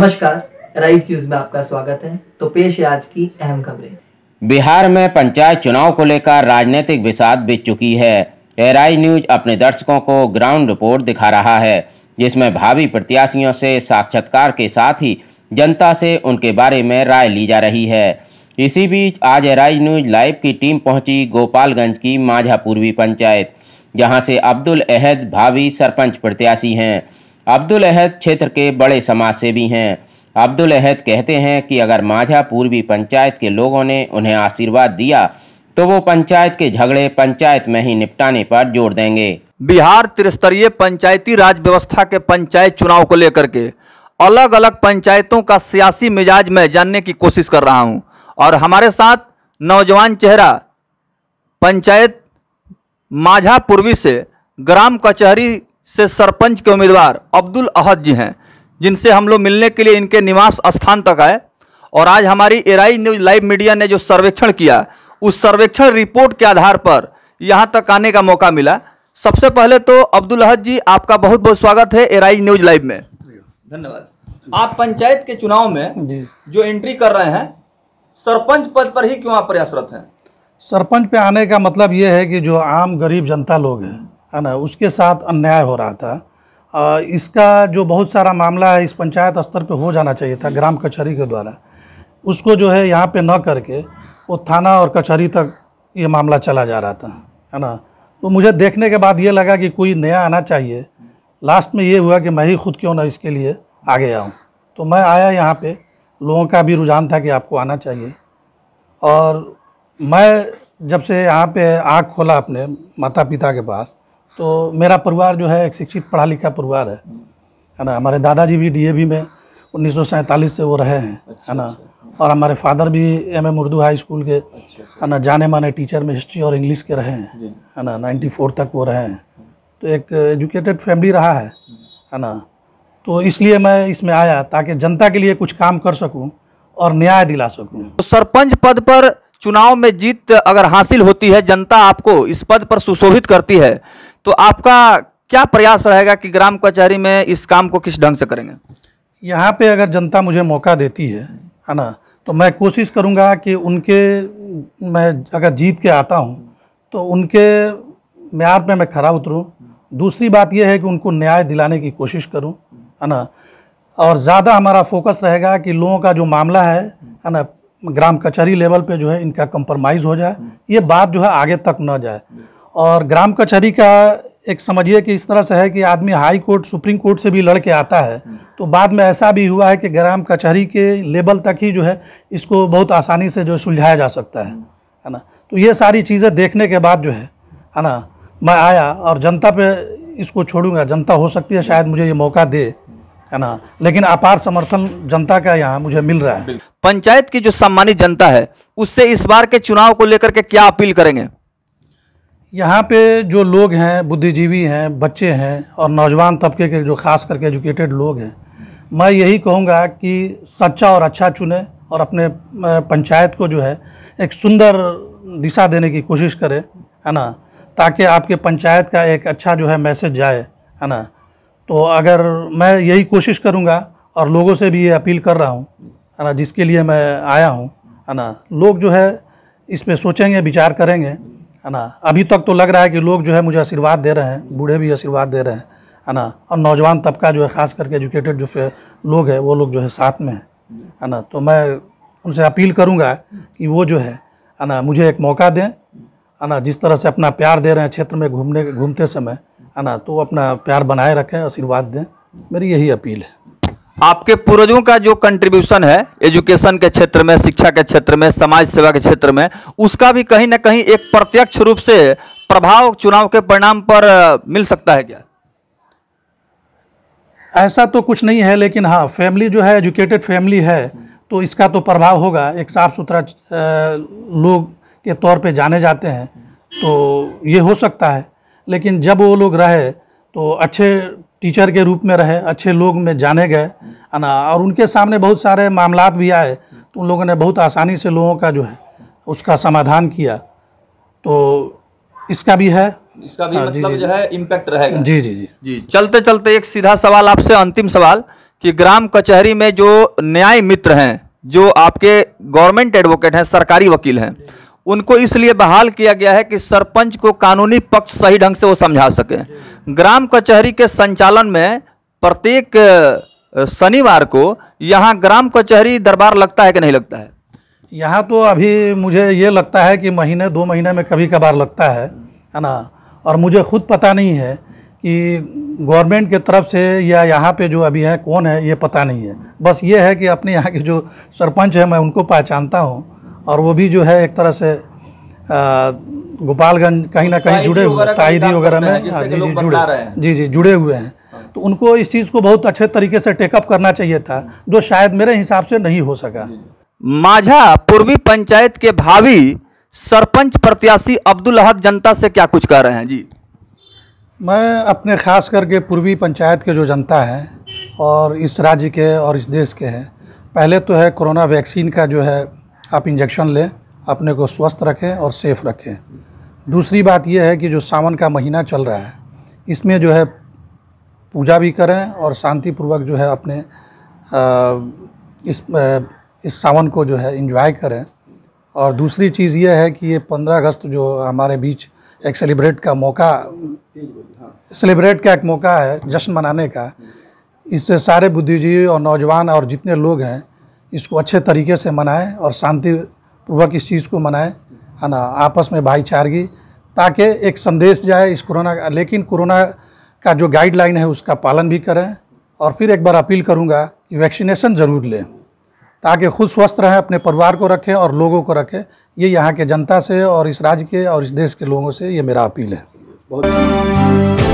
नमस्कार rice news में आपका स्वागत है तो पेश है आज की अहम खबरें बिहार में पंचायत चुनाव को लेकर राजनीतिक विषाद बिछ चुकी है एराई न्यूज अपने दर्शकों को ग्राउंड रिपोर्ट दिखा रहा है जिसमें भावी प्रत्याशियों से साक्षात्कार के साथ ही जनता से उनके बारे में राय ली जा रही है इसी बीच आज एराई न्यूज लाइव की टीम पहुंची गोपालगंज की माझा पूर्वी पंचायत जहां से अब्दुल अहद भावी सरपंच प्रत्याशी हैं अब्दुल अहद क्षेत्र के बड़े समाजसेवी हैं अब्दुल अहद कहते हैं कि अगर माझा पूर्वी पंचायत के लोगों ने उन्हें आशीर्वाद दिया तो वो पंचायत के झगड़े पंचायत में ही निपटाने पर जोर देंगे बिहार त्रिस्तरीय पंचायती राज व्यवस्था के पंचायत चुनाव को लेकर के अलग अलग पंचायतों का सियासी मिजाज में जानने की कोशिश कर रहा हूं और हमारे साथ नौजवान चेहरा पंचायत माझा पूर्वी से ग्राम कचहरी से सरपंच के उम्मीदवार अब्दुल अहद जी हैं जिनसे हम लोग मिलने के लिए इनके निवास स्थान तक आए और आज हमारी एराई न्यूज लाइव मीडिया ने जो सर्वेक्षण किया उस सर्वेक्षण रिपोर्ट के आधार पर यहाँ तक आने का मौका मिला सबसे पहले तो अब्दुल अहद जी आपका बहुत बहुत स्वागत है एराई न्यूज लाइव में धन्यवाद आप पंचायत के चुनाव में जो एंट्री कर रहे हैं सरपंच पद पर ही क्यों आप प्रयासरत हैं सरपंच पे आने का मतलब ये है कि जो आम गरीब जनता लोग हैं है ना उसके साथ अन्याय हो रहा था आ, इसका जो बहुत सारा मामला है इस पंचायत स्तर पे हो जाना चाहिए था ग्राम कचहरी के द्वारा उसको जो है यहाँ पे न करके वो थाना और कचहरी तक ये मामला चला जा रहा था है ना तो मुझे देखने के बाद ये लगा कि कोई नया आना चाहिए लास्ट में ये हुआ कि मैं ही खुद क्यों ना इसके लिए आगे आऊँ तो मैं आया यहाँ पर लोगों का भी रुझान था कि आपको आना चाहिए और मैं जब से यहाँ पे आँख खोला अपने माता पिता के पास तो मेरा परिवार जो है एक शिक्षित पढ़ा लिखा परिवार है हम्म। है ना हमारे दादाजी भी डीएवी में उन्नीस से वो रहे हैं अच्छा, है ना अच्छा, हाँ। और हमारे फादर भी M M Urdu high school के अच्छा, है ना जाने माने टीचर में हिस्ट्री और इंग्लिश के रहे हैं है ना नाइन्टी फोर तक वो रहे हैं हाँ। तो एक एजुकेटेड फैमिली रहा है हम्म। है ना तो इसलिए मैं इसमें आया ताकि जनता के लिए कुछ काम कर सकूँ और न्याय दिला सकूँ तो सरपंच पद पर चुनाव में जीत अगर हासिल होती है जनता आपको इस पद पर सुशोभित करती है तो आपका क्या प्रयास रहेगा कि ग्राम कचहरी में इस काम को किस ढंग से करेंगे यहाँ पे अगर जनता मुझे मौका देती है है ना तो मैं कोशिश करूँगा कि उनके मैं अगर जीत के आता हूँ तो उनके म्यार पे मैं खड़ा उतरूँ दूसरी बात यह है कि उनको न्याय दिलाने की कोशिश करूँ है ना और ज़्यादा हमारा फोकस रहेगा कि लोगों का जो मामला है है ना ग्राम कचहरी लेवल पे जो है इनका कंप्रोमाइज़ हो जाए ये बात जो है आगे तक न जाए और ग्राम कचहरी का एक समझिए कि इस तरह से है कि आदमी हाई कोर्ट सुप्रीम कोर्ट से भी लड़ के आता है तो बाद में ऐसा भी हुआ है कि ग्राम कचहरी के लेवल तक ही जो है इसको बहुत आसानी से जो सुलझाया जा सकता है है ना तो ये सारी चीज़ें देखने के बाद जो है है ना मैं आया और जनता पे इसको छोड़ूंगा जनता हो सकती है शायद मुझे ये मौका दे है ना लेकिन अपार समर्थन जनता का यहाँ मुझे मिल रहा है पंचायत की जो सम्मानित जनता है उससे इस बार के चुनाव को लेकर के क्या अपील करेंगे यहाँ पे जो लोग हैं बुद्धिजीवी हैं बच्चे हैं और नौजवान तबके के जो खास करके एजुकेटेड लोग हैं मैं यही कहूँगा कि सच्चा और अच्छा चुने और अपने पंचायत को जो है एक सुंदर दिशा देने की कोशिश करें है ना ताकि आपके पंचायत का एक अच्छा जो है मैसेज जाए है ना तो अगर मैं यही कोशिश करूँगा और लोगों से भी ये अपील कर रहा हूँ है ना जिसके लिए मैं आया हूँ है ना लोग जो है इस पर सोचेंगे विचार करेंगे है ना अभी तक तो लग रहा है कि लोग जो है मुझे आशीर्वाद दे रहे हैं बूढ़े भी आशीर्वाद दे रहे हैं है ना और नौजवान तबका जो है ख़ास करके एजुकेटेड जो लोग हैं वो लोग जो है साथ में हैं है ना तो मैं उनसे अपील करूँगा कि वो जो है है ना मुझे एक मौका दें है ना जिस तरह से अपना प्यार दे रहे हैं क्षेत्र में घूमने घूमते समय है ना तो अपना प्यार बनाए रखें आशीर्वाद दें मेरी यही अपील है आपके पूर्वजों का जो कंट्रीब्यूशन है एजुकेशन के क्षेत्र में शिक्षा के क्षेत्र में समाज सेवा के क्षेत्र में उसका भी कहीं ना कहीं एक प्रत्यक्ष रूप से प्रभाव चुनाव के परिणाम पर मिल सकता है क्या ऐसा तो कुछ नहीं है लेकिन हाँ फैमिली जो है एजुकेटेड फैमिली है तो इसका तो प्रभाव होगा एक साफ सुथरा लोग के तौर पे जाने जाते हैं तो ये हो सकता है लेकिन जब वो लोग रहे तो अच्छे टीचर के रूप में रहे अच्छे लोग में जाने गए है ना और उनके सामने बहुत सारे मामला भी आए तो उन लोगों ने बहुत आसानी से लोगों का जो है उसका समाधान किया तो इसका भी है इसका भी हाँ, मतलब जो है इम्पैक्ट रहेगा जी जी जी जी चलते चलते एक सीधा सवाल आपसे अंतिम सवाल कि ग्राम कचहरी में जो न्याय मित्र हैं जो आपके गवर्नमेंट एडवोकेट हैं सरकारी वकील हैं उनको इसलिए बहाल किया गया है कि सरपंच को कानूनी पक्ष सही ढंग से वो समझा सके ग्राम कचहरी के संचालन में प्रत्येक शनिवार को यहाँ ग्राम कचहरी दरबार लगता है कि नहीं लगता है यहाँ तो अभी मुझे ये लगता है कि महीने दो महीने में कभी कभार लगता है है ना और मुझे खुद पता नहीं है कि गवर्नमेंट के तरफ से या यहाँ पे जो अभी है कौन है ये पता नहीं है बस ये है कि अपने यहाँ के जो सरपंच हैं मैं उनको पहचानता हूँ और वो भी जो है एक तरह से गोपालगंज कहीं ना कहीं जुड़े हुए ताइदी वगैरह में हाँ, जी जी जुड़े जी जी जुड़े हुए हैं तो उनको इस चीज़ को बहुत अच्छे तरीके से टेकअप करना चाहिए था जो शायद मेरे हिसाब से नहीं हो सका माझा पूर्वी पंचायत के भावी सरपंच प्रत्याशी अब्दुल अहद जनता से क्या कुछ कह रहे हैं जी मैं अपने खास करके पूर्वी पंचायत के जो जनता है और इस राज्य के और इस देश के हैं पहले तो है कोरोना वैक्सीन का जो है आप इंजेक्शन लें अपने को स्वस्थ रखें और सेफ़ रखें दूसरी बात यह है कि जो सावन का महीना चल रहा है इसमें जो है पूजा भी करें और शांतिपूर्वक जो है अपने इस इस सावन को जो है इन्जॉय करें और दूसरी चीज़ यह है कि ये पंद्रह अगस्त जो हमारे बीच एक सेलिब्रेट का मौका सेलिब्रेट का एक मौका है जश्न मनाने का इससे सारे बुद्धिजीवी और नौजवान और जितने लोग हैं इसको अच्छे तरीके से मनाएं और शांतिपूर्वक इस चीज़ को मनाएं है ना आपस में भाईचारगी ताकि एक संदेश जाए इस कोरोना का लेकिन कोरोना का जो गाइडलाइन है उसका पालन भी करें और फिर एक बार अपील करूँगा कि वैक्सीनेशन ज़रूर लें ताकि खुद स्वस्थ रहें अपने परिवार को रखें और लोगों को रखें ये यहाँ के जनता से और इस राज्य के और इस देश के लोगों से ये मेरा अपील है बहुत